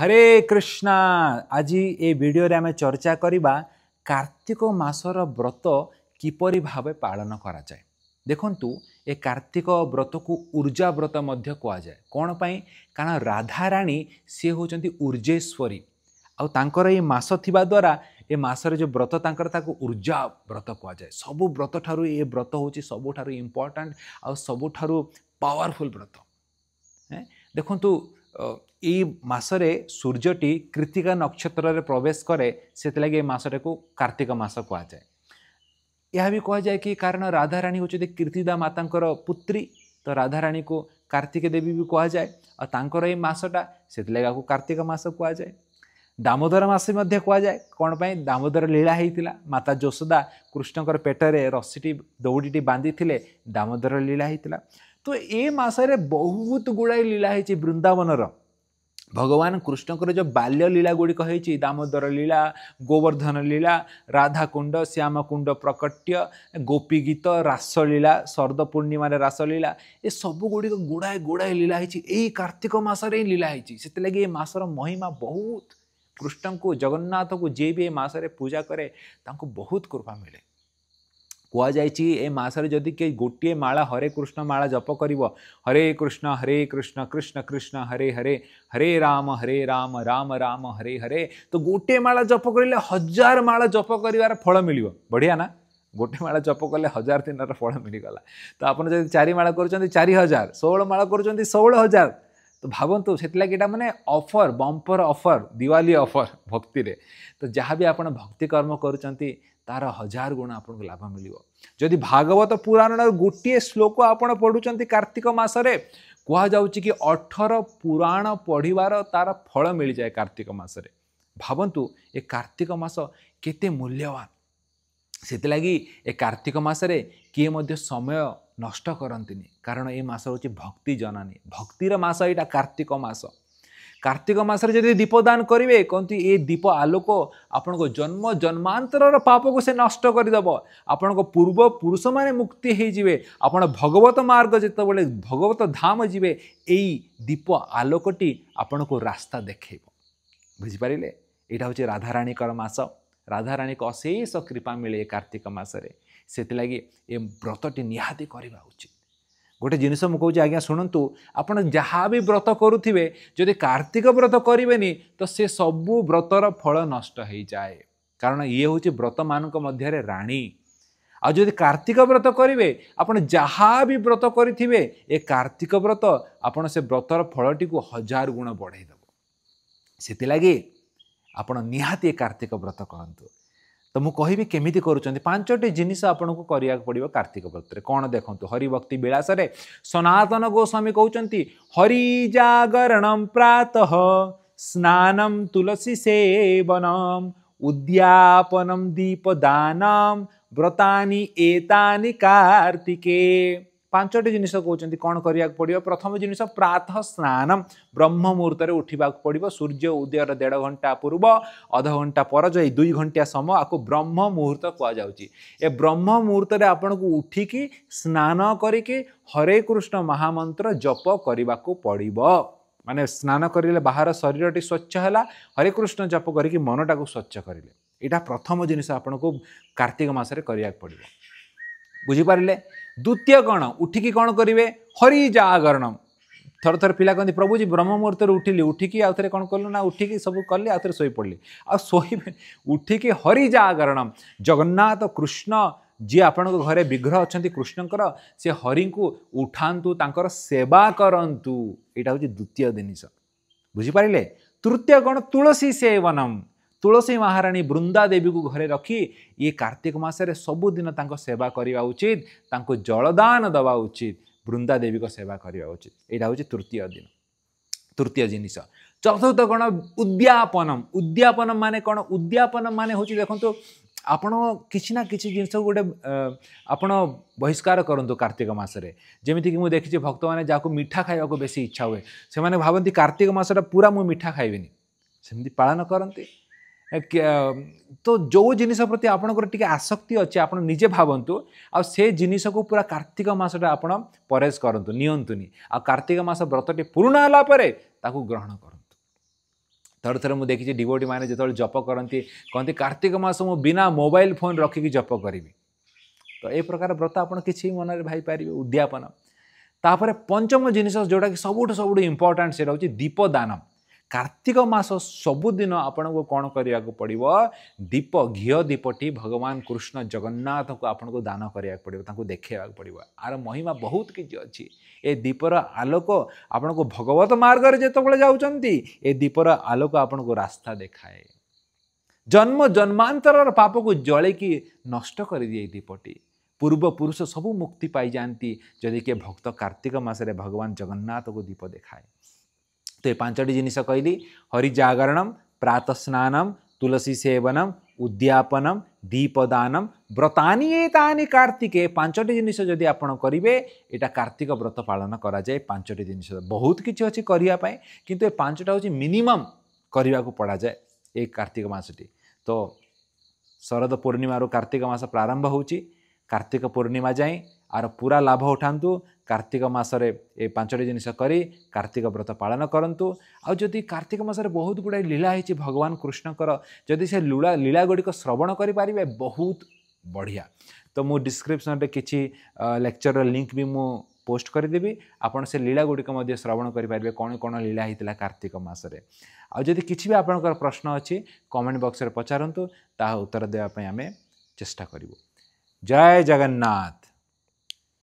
হরে কৃষ্ণা আজি এই ভিডিওরে আমি চর্চা করিবা কার্তিক মাসর ব্রত কিপর ভাবে পালন করা যায় দেখন্তু ଏ କାର୍ତ୍ତିକ ବ୍ରତକୁ ଉର୍ଜା ବ୍ରତ ମଧ୍ୟ କୁହାଯାଏ କ'ଣ ପାଇଁ କାରଣ ରାଧାରାଣୀ ସିଏ ହେଉଛନ୍ତି ଉର୍ଜେଶ୍ୱରୀ ଆଉ ତାଙ୍କର ଏଇ ମାସ ଥିବା ଦ୍ୱାରା ଏ ମାସରେ ଯେଉଁ ବ୍ରତ ତାଙ୍କର ତାକୁ ଉର୍ଜା ବ୍ରତ କୁହାଯାଏ ସବୁ ବ୍ରତଠାରୁ ଏ ବ୍ରତ ହେଉଛି ସବୁଠାରୁ ଇମ୍ପୋର୍ଟାଣ୍ଟ ଆଉ ସବୁଠାରୁ ପାୱାରଫୁଲ୍ ବ୍ରତ ଦେଖନ୍ତୁ ଏଇ ମାସରେ ସୂର୍ଯ୍ୟଟି କୃତିକା ନକ୍ଷତ୍ରରେ ପ୍ରବେଶ କରେ ସେଥିଲାଗି ଏ ମାସଟାକୁ କାର୍ତ୍ତିକ ମାସ କୁହାଯାଏ ଏହା ବି କୁହାଯାଏ କି କାରଣ ରାଧାରାଣୀ ହେଉଛନ୍ତି କୀର୍ତ୍ତିଦା ମାତାଙ୍କର ପୁତ୍ରୀ ତ ରାଧାରାଣୀକୁ କାର୍ତ୍ତିକ ଦେବୀ ବି କୁହାଯାଏ ଆଉ ତାଙ୍କର ଏଇ ମାସଟା ସେଥିଲାଗି ଆକୁ କାର୍ତ୍ତିକ ମାସ କୁହାଯାଏ ଦାମୋଦର ମାସ ମଧ୍ୟ କୁହାଯାଏ କ'ଣ ପାଇଁ ଦାମୋଦର ଲୀଳା ହେଇଥିଲା ମାତା ଯଶୋଦା କୃଷ୍ଣଙ୍କର ପେଟରେ ରସିଟି ଦୌଡ଼ିଟି ବାନ୍ଧିଥିଲେ ଦାମୋଦର ଲୀଳା ହେଇଥିଲା ତ ଏ ମାସରେ ବହୁତ ଗୁଡ଼ାଏ ଲୀଳା ହେଇଛି ବୃନ୍ଦାବନର ଭଗବାନ କୃଷ୍ଣଙ୍କର ଯେଉଁ ବାଲ୍ୟ ଲୀଳା ଗୁଡ଼ିକ ହେଇଛି ଦାମୋଦର ଲୀଳା ଗୋବର୍ଦ୍ଧନ ଲୀଳା ରାଧାକୁଣ୍ଡ ଶ୍ୟାମକୁଣ୍ଡ ପ୍ରକଟ୍ୟ ଗୋପୀ ଗୀତ ରାସଲୀଳା ଶରଦ ପୂର୍ଣ୍ଣିମାରେ ରାସଲୀଳା ଏ ସବୁ ଗୁଡ଼ିକ ଗୁଡ଼ାଏ ଗୁଡ଼ାଏ ଲୀଳା ହେଇଛି ଏଇ କାର୍ତ୍ତିକ ମାସରେ ହିଁ ଲୀଳା ହେଇଛି ସେଥିଲାଗି ଏ ମାସର ମହିମା ବହୁତ କୃଷ୍ଣଙ୍କୁ ଜଗନ୍ନାଥଙ୍କୁ ଯିଏ ବି ଏ ମାସରେ ପୂଜା କରେ ତାଙ୍କୁ ବହୁତ କୃପା ମିଳେ କୁହାଯାଇଛି ଏ ମାସରେ ଯଦି କିଏ ଗୋଟିଏ ମାଳା ହରେ କୃଷ୍ଣ ମାଳା ଜପ କରିବ ହରେ କୃଷ୍ଣ ହରେ କୃଷ୍ଣ କୃଷ୍ଣ କୃଷ୍ଣ ହରେ ହରେ ହରେ ରାମ ହରେ ରାମ ରାମ ରାମ ହରେ ହରେ ତ ଗୋଟିଏ ମାଳା ଜପ କରିଲେ ହଜାର ମାଳା ଜପ କରିବାର ଫଳ ମିଳିବ ବଢ଼ିଆ ନା ଗୋଟେ ମାଳା ଜପ କଲେ ହଜାର ଦିନର ଫଳ ମିଳିଗଲା ତ ଆପଣ ଯଦି ଚାରି ମାଳା କରୁଛନ୍ତି ଚାରି ହଜାର ଷୋହଳ ମାଳା କରୁଛନ୍ତି ଷୋହଳ ହଜାର ତ ଭାବନ୍ତୁ ସେଥିଲାଗି ଏଇଟା ମାନେ offer bumper offer Diwali offer ଭକ୍ତିରେ ତ ଯାହା ବି ଆପଣ ଭକ୍ତି କର୍ମ କରୁଛନ୍ତି तार हजार गुण आप लाभ मियो जिम्मी भागवत पुराण गोटे श्लोक आप पढु कार्तिक मासर कु अठर पुराण पढ्यार तार फल मिल मिजाए कार्तिक मासे भावु ए कार्तिक मास केते मूल्यवान ए कार्तिक एक मासे के समय नष्ट कर कारण ए मास हौँ भक्ति जननी भक्तिर मास ए कार्तिक मास କାର୍ତ୍ତିକ ମାସରେ ଯଦି ଦୀପଦାନ କରିବେ କହନ୍ତି ଏ ଦୀପ ଆଲୋକ ଆପଣଙ୍କ ଜନ୍ମ ଜନ୍ମାନ୍ତରର ପାପକୁ ସେ ନଷ୍ଟ କରିଦେବ ଆପଣଙ୍କ ପୂର୍ବ ପୁରୁଷମାନେ ମୁକ୍ତି ହୋଇଯିବେ ଆପଣ ଭଗବତ ମାର୍ଗ ଯେତେବେଳେ ଭଗବତ ଧାମ ଯିବେ ଏଇ ଦୀପ ଆଲୋକଟି ଆପଣଙ୍କୁ ରାସ୍ତା ଦେଖାଇବ ବୁଝିପାରିଲେ ଏଇଟା ହେଉଛି ରାଧାରାଣୀଙ୍କର ମାସ ରାଧାରାଣୀଙ୍କ ଅଶେଷ କୃପା ମିଳେ ଏ କାର୍ତ୍ତିକ ମାସରେ ସେଥିଲାଗି ଏ ବ୍ରତଟି ନିହାତି କରିବା ଉଚିତ ଗୋଟେ ଜିନିଷ ମୁଁ କହୁଛି ଆଜ୍ଞା ଶୁଣନ୍ତୁ ଆପଣ ଯାହା ବି ବ୍ରତ କରୁଥିବେ ଯଦି କାର୍ତ୍ତିକ ବ୍ରତ କରିବେନି ତ ସେ ସବୁ ବ୍ରତର ଫଳ ନଷ୍ଟ ହୋଇଯାଏ କାରଣ ଇଏ ହେଉଛି ବ୍ରତମାନଙ୍କ ମଧ୍ୟରେ ରାଣୀ ଆଉ ଯଦି କାର୍ତ୍ତିକ ବ୍ରତ କରିବେ ଆପଣ ଯାହା ବି ବ୍ରତ କରିଥିବେ ଏ କାର୍ତ୍ତିକ ବ୍ରତ ଆପଣ ସେ ବ୍ରତର ଫଳଟିକୁ ହଜାର ଗୁଣ ବଢ଼େଇଦେବ ସେଥିଲାଗି ଆପଣ ନିହାତି ଏ କାର୍ତ୍ତିକ ବ୍ରତ କରନ୍ତୁ ତ ମୁଁ କହିବି କେମିତି କରୁଛନ୍ତି ପାଞ୍ଚଟି ଜିନିଷ ଆପଣଙ୍କୁ କରିବାକୁ ପଡ଼ିବ କାର୍ତ୍ତିକ ବ୍ରତରେ କ'ଣ ଦେଖନ୍ତୁ ହରିଭକ୍ତି ବିଳାସରେ ସନାତନ ଗୋସ୍ୱାମୀ କହୁଛନ୍ତି ହରିଜାଗରଣମ୍ ପ୍ରାତଃ ସ୍ନାନମ୍ ତୁଳସୀ ସେବନମ୍ ଉଦ୍ୟାପନମ୍ ଦୀପଦାନମ୍ ବ୍ରତାନି ଏତାନି କାର୍ତ୍ତିକେ ପାଞ୍ଚଟି ଜିନିଷ କହୁଛନ୍ତି କ'ଣ କରିବାକୁ ପଡ଼ିବ ପ୍ରଥମ ଜିନିଷ ପ୍ରାତଃ ସ୍ନାନ ବ୍ରହ୍ମ ମୁହୂର୍ତ୍ତରେ ଉଠିବାକୁ ପଡ଼ିବ ସୂର୍ଯ୍ୟ ଉଦୟର ଦେଢ଼ ଘଣ୍ଟା ପୂର୍ବ ଅଧଘଣ୍ଟା ପର ଯେଉଁ ଏଇ ଦୁଇ ଘଣ୍ଟିଆ ସମୟ ଆକୁ ବ୍ରହ୍ମ ମୁହୂର୍ତ୍ତ କୁହାଯାଉଛି ଏ ବ୍ରହ୍ମ ମୁହୂର୍ତ୍ତରେ ଆପଣଙ୍କୁ ଉଠିକି ସ୍ନାନ କରିକି ହରେ କୃଷ୍ଣ ମହାମନ୍ତ୍ର ଜପ କରିବାକୁ ପଡ଼ିବ ମାନେ ସ୍ନାନ କରିଲେ ବାହାର ଶରୀରଟି ସ୍ୱଚ୍ଛ ହେଲା ହରେ କୃଷ୍ଣ ଜପ କରିକି ମନଟାକୁ ସ୍ୱଚ୍ଛ କରିଲେ ଏଇଟା ପ୍ରଥମ ଜିନିଷ ଆପଣଙ୍କୁ କାର୍ତ୍ତିକ ମାସରେ କରିବାକୁ ପଡ଼ିବ ବୁଝିପାରିଲେ ଦ୍ୱିତୀୟ କ'ଣ ଉଠିକି କ'ଣ କରିବେ ହରି ଜାଗରଣମ୍ ଥର ଥର ପିଲା କହନ୍ତି ପ୍ରଭୁଜୀ ବ୍ରହ୍ମ ମୁହୂର୍ତ୍ତରୁ ଉଠିଲି ଉଠିକି ଆଉ ଥରେ କ'ଣ କଲୁ ନା ଉଠିକି ସବୁ କଲି ଆଉ ଥରେ ଶୋଇପଡ଼ିଲି ଆଉ ଶୋଇବେ ଉଠିକି ହରି ଜାଗରଣମ୍ ଜଗନ୍ନାଥ କୃଷ୍ଣ ଯିଏ ଆପଣଙ୍କ ଘରେ ବିଗ୍ରହ ଅଛନ୍ତି କୃଷ୍ଣଙ୍କର ସେ ହରିଙ୍କୁ ଉଠାନ୍ତୁ ତାଙ୍କର ସେବା କରନ୍ତୁ ଏଇଟା ହେଉଛି ଦ୍ୱିତୀୟ ଜିନିଷ ବୁଝିପାରିଲେ ତୃତୀୟ କ'ଣ ତୁଳସୀ ସେବନମ୍ ତୁଳସୀ ମହାରାଣୀ ବୃନ୍ଦାଦେବୀକୁ ଘରେ ରଖି ଇଏ କାର୍ତ୍ତିକ ମାସରେ ସବୁଦିନ ତାଙ୍କ ସେବା କରିବା ଉଚିତ ତାଙ୍କୁ ଜଳଦାନ ଦେବା ଉଚିତ ବୃନ୍ଦାଦେବୀଙ୍କ ସେବା କରିବା ଉଚିତ ଏଇଟା ହେଉଛି ତୃତୀୟ ଦିନ ତୃତୀୟ ଜିନିଷ ଚତୁର୍ଥ କ'ଣ ଉଦ୍ଯାପନମ୍ ଉଦ୍ଯାପନମ୍ ମାନେ କ'ଣ ଉଦ୍ଯାପନମ୍ ମାନେ ହେଉଛି ଦେଖନ୍ତୁ ଆପଣ କିଛି ନା କିଛି ଜିନିଷକୁ ଗୋଟେ ଆପଣ ବହିଷ୍କାର କରନ୍ତୁ କାର୍ତ୍ତିକ ମାସରେ ଯେମିତିକି ମୁଁ ଦେଖିଛି ଭକ୍ତମାନେ ଯାହାକୁ ମିଠା ଖାଇବାକୁ ବେଶୀ ଇଚ୍ଛା ହୁଏ ସେମାନେ ଭାବନ୍ତି କାର୍ତ୍ତିକ ମାସଟା ପୁରା ମୁଁ ମିଠା ଖାଇବିନି ସେମିତି ପାଳନ କରନ୍ତି তো ଯେଉଁ ଜିନିଷ ପ୍ରତି ଆପଣଙ୍କର ଟିକେ ଆସକ୍ତି ଅଛି ଆପଣ ନିଜେ ଭାବନ୍ତୁ ଆଉ ସେ ଜିନିଷକୁ ପୁରା କାର୍ତ୍ତିକ ମାସଟା ଆପଣ ପରେଜ କରନ୍ତୁ ନିଅନ୍ତୁନି ଆଉ କାର୍ତ୍ତିକ ମାସ ବ୍ରତଟି ପୂର୍ଣ୍ଣ ହେଲା ପରେ ତାକୁ ଗ୍ରହଣ କରନ୍ତୁ ଥରେ ଥରେ ମୁଁ ଦେଖିଛି ଡିବୋଟି ମାନେ ଯେତେବେଳେ ଜପ କରନ୍ତି କହନ୍ତି କାର୍ତ୍ତିକ ମାସ ମୁଁ ବିନା ମୋବାଇଲ ଫୋନ୍ ରଖିକି ଜପ କରିବି ତ ଏ ପ୍ରକାର ବ୍ରତ ଆପଣ କିଛି ମନରେ ଭାବିପାରିବେ ଉଦ୍ଯାପନ ତାପରେ ପଞ୍ଚମ ଜିନିଷ ଯେଉଁଟାକି ସବୁଠୁ ସବୁଠୁ ଇମ୍ପୋର୍ଟାଣ୍ଟ ସେଇଟା ହେଉଛି ଦୀପଦାନ कार्तिक मास सबुदिन करिया को पर्व दीप घियो दीपटी भगवान कृष्ण जगन्नाथ को जगन्नाथको को दान करिया गरेको पर्ड देख्यो आरो महिमा बहुत कि अछि ए दीपर आलोक को भगवत मार्ग रे जाउ जान्छ ए दीपर आलोक को रास्ता देखाए जन्म पाप को जळे जलिक नष्ट कर गरिदिए दीपटी पुरुष सबै मुक्ति पाई जानती जति के भक्त कार्तिक मास रे भगवान जगन्नाथ को दीप देखाए તો એ પાંચଟି ଜିନିଷ କହିଲି ହରିଜାଗରଣମ ପ୍ରାତସ୍ନାନମ ତୁଳସୀ ସେବନମ ଉଦ୍ଯାପନମ ଦୀପଦାନମ ବ୍ରତାନି ଏତାନି କାର୍ତ୍ତିକେ ପାଞ୍ଚଟି ଜିନିଷ ଯଦି ଆପଣ କରିବେ ଏଇଟା କାର୍ତ୍ତିକ ବ୍ରତ ପାଳନ କରାଯାଏ ପାଞ୍ଚଟି ଜିନିଷ ବହୁତ କିଛି ଅଛି କରିବା ପାଇଁ କିନ୍ତୁ ଏ ପାଞ୍ଚଟା ହେଉଛି ମିନିମମ୍ କରିବାକୁ ପଡ଼ାଯାଏ ଏ କାର୍ତ୍ତିକ ମାସଟି ତ ଶରଦ ପୂର୍ଣ୍ଣିମାରୁ କାର୍ତ୍ତିକ ମାସ ପ୍ରାରମ୍ଭ ହେଉଛି କାର୍ତ୍ତିକ ପୂର୍ଣ୍ଣିମା ଯାଏଁ ଆର ପୁରା ଲାଭ ଉଠାନ୍ତୁ କାର୍ତ୍ତିକ ମାସରେ ଏ ପାଞ୍ଚଟି ଜିନିଷ କରି କାର୍ତ୍ତିକ ବ୍ରତ ପାଳନ କରନ୍ତୁ ଆଉ ଯଦି କାର୍ତ୍ତିକ ମାସରେ ବହୁତ ଗୁଡ଼ାଏ ଲୀଳା ହେଇଛି ଭଗବାନ କୃଷ୍ଣଙ୍କର ଯଦି ସେ ଲୀଳା ଲୀଳାଗୁଡ଼ିକ ଶ୍ରବଣ କରିପାରିବେ ବହୁତ ବଢ଼ିଆ ତ ମୁଁ ଡିସ୍କ୍ରିପ୍ସନ୍ରେ କିଛି ଲେକ୍ଚରର ଲିଙ୍କ୍ ବି ମୁଁ ପୋଷ୍ଟ କରିଦେବି ଆପଣ ସେ ଲୀଳାଗୁଡ଼ିକ ମଧ୍ୟ ଶ୍ରବଣ କରିପାରିବେ କ'ଣ କ'ଣ ଲୀଳା ହେଇଥିଲା କାର୍ତ୍ତିକ ମାସରେ ଆଉ ଯଦି କିଛି ବି ଆପଣଙ୍କର ପ୍ରଶ୍ନ ଅଛି କମେଣ୍ଟ ବକ୍ସରେ ପଚାରନ୍ତୁ ତାହା ଉତ୍ତର ଦେବା ପାଇଁ ଆମେ ଚେଷ୍ଟା କରିବୁ ଜୟ ଜଗନ୍ନାଥ